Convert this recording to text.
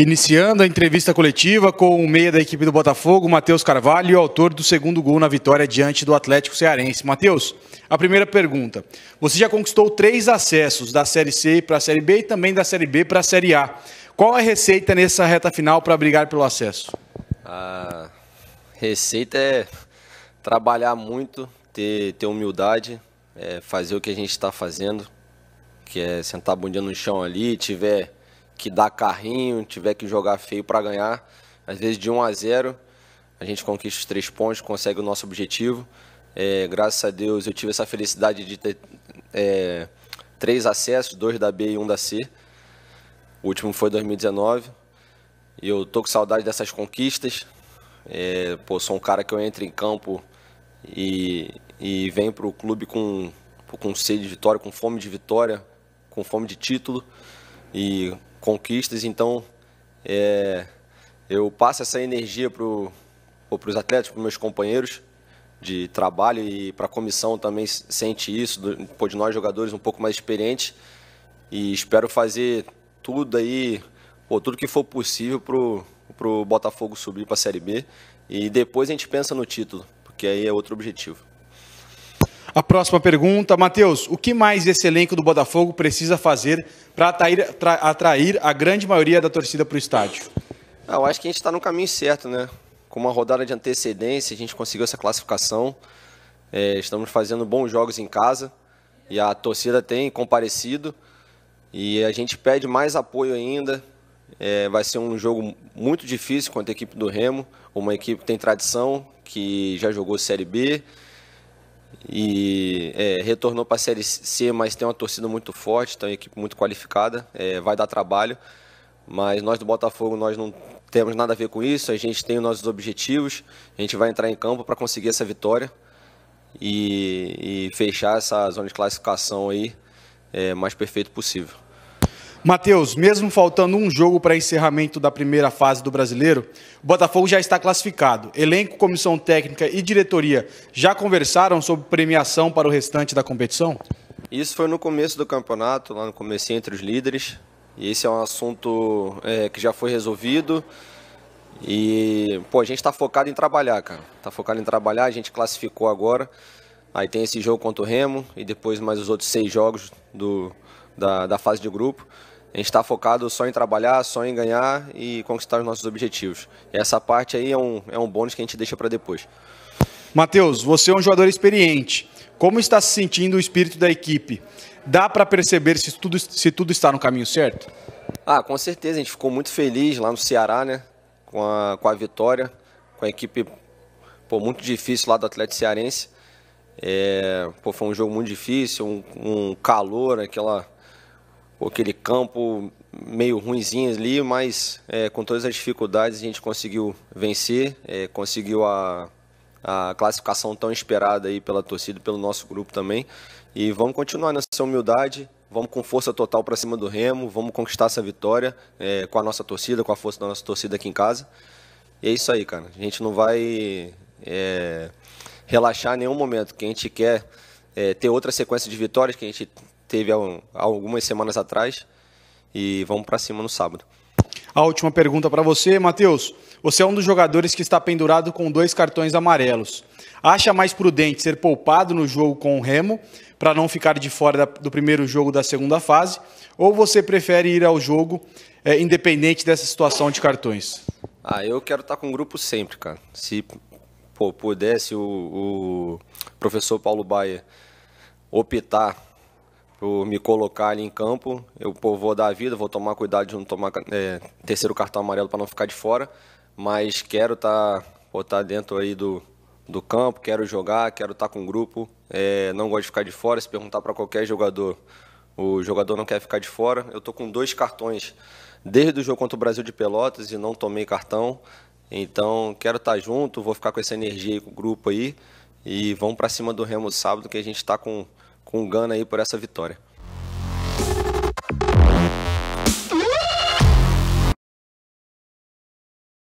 Iniciando a entrevista coletiva com o meia da equipe do Botafogo, Matheus Carvalho, autor do segundo gol na vitória diante do Atlético Cearense. Matheus, a primeira pergunta. Você já conquistou três acessos da Série C para a Série B e também da Série B para a Série A. Qual a receita nessa reta final para brigar pelo acesso? A receita é trabalhar muito, ter, ter humildade, é fazer o que a gente está fazendo, que é sentar a bundinha no chão ali, tiver que dá carrinho, tiver que jogar feio para ganhar. Às vezes de 1 a 0 a gente conquista os três pontos, consegue o nosso objetivo. É, graças a Deus eu tive essa felicidade de ter é, três acessos, dois da B e um da C. O último foi 2019. E eu tô com saudade dessas conquistas. É, pô, sou um cara que eu entro em campo e, e venho o clube com, com sede de vitória, com fome de vitória, com fome de título. E conquistas. Então, é, eu passo essa energia para os atletas, para meus companheiros de trabalho e para a comissão também sente isso, do, de nós jogadores um pouco mais experientes. E espero fazer tudo aí, pô, tudo que for possível para o Botafogo subir para a Série B. E depois a gente pensa no título, porque aí é outro objetivo. A próxima pergunta, Matheus, o que mais esse elenco do Botafogo precisa fazer para atrair, atrair, a grande maioria da torcida para o estádio? Ah, eu acho que a gente está no caminho certo, né? Com uma rodada de antecedência, a gente conseguiu essa classificação. É, estamos fazendo bons jogos em casa e a torcida tem comparecido. E a gente pede mais apoio ainda. É, vai ser um jogo muito difícil contra a equipe do Remo, uma equipe que tem tradição, que já jogou Série B, e é, retornou para a Série C, mas tem uma torcida muito forte, tem uma equipe muito qualificada, é, vai dar trabalho, mas nós do Botafogo nós não temos nada a ver com isso, a gente tem os nossos objetivos, a gente vai entrar em campo para conseguir essa vitória e, e, fechar essa zona de classificação aí é, mais perfeito possível. Matheus, mesmo faltando um jogo para encerramento da primeira fase do Brasileiro, o Botafogo já está classificado. Elenco, comissão técnica e diretoria já conversaram sobre premiação para o restante da competição? Isso foi no começo do campeonato, lá no começo entre os líderes. E esse é um assunto é, que já foi resolvido. E, pô, a gente está focado em trabalhar, cara. Está focado em trabalhar, a gente classificou agora. Aí tem esse jogo contra o Remo e depois mais os outros seis jogos do, da, da fase de grupo. A gente está focado só em trabalhar, só em ganhar e conquistar os nossos objetivos. E essa parte aí é um, é um bônus que a gente deixa para depois. Matheus, você é um jogador experiente. Como está se sentindo o espírito da equipe? Dá para perceber se tudo, se tudo está no caminho certo? Ah, com certeza. A gente ficou muito feliz lá no Ceará, né? Com a, com a vitória, com a equipe pô, muito difícil lá do Atlético Cearense. É, pô, foi um jogo muito difícil, um, um calor, aquela, aquele campo meio ruimzinho ali, mas é, com todas as dificuldades a gente conseguiu vencer, é, conseguiu a, a classificação tão esperada aí pela torcida, pelo nosso grupo também. E vamos continuar nessa humildade, vamos com força total para cima do Remo, vamos conquistar essa vitória é, com a nossa torcida, com a força da nossa torcida aqui em casa. E é isso aí, cara. A gente não vai é, relaxar em nenhum momento, que a gente quer é, ter outra sequência de vitórias que a gente teve há, há algumas semanas atrás e vamos para cima no sábado. A última pergunta para você, Matheus. Você é um dos jogadores que está pendurado com dois cartões amarelos. Acha mais prudente ser poupado no jogo com o Remo para não ficar de fora da, do primeiro jogo da segunda fase? Ou você prefere ir ao jogo é, independente dessa situação de cartões? Ah, eu quero estar tá com o grupo sempre, cara. Se pô, pudesse o, o professor Paulo Baia optar por me colocar ali em campo, eu pô, vou dar a vida, vou tomar cuidado de não tomar é, terceiro cartão amarelo para não ficar de fora, mas quero estar tá, tá dentro aí do, do campo, quero jogar, quero estar tá com o grupo, é, não gosto de ficar de fora. Se perguntar para qualquer jogador, o jogador não quer ficar de fora. Eu estou com dois cartões desde o jogo contra o Brasil de Pelotas e não tomei cartão. Então, quero estar tá junto, vou ficar com essa energia aí com o grupo aí. E vamos para cima do Remo sábado, que a gente está com, com gana aí por essa vitória.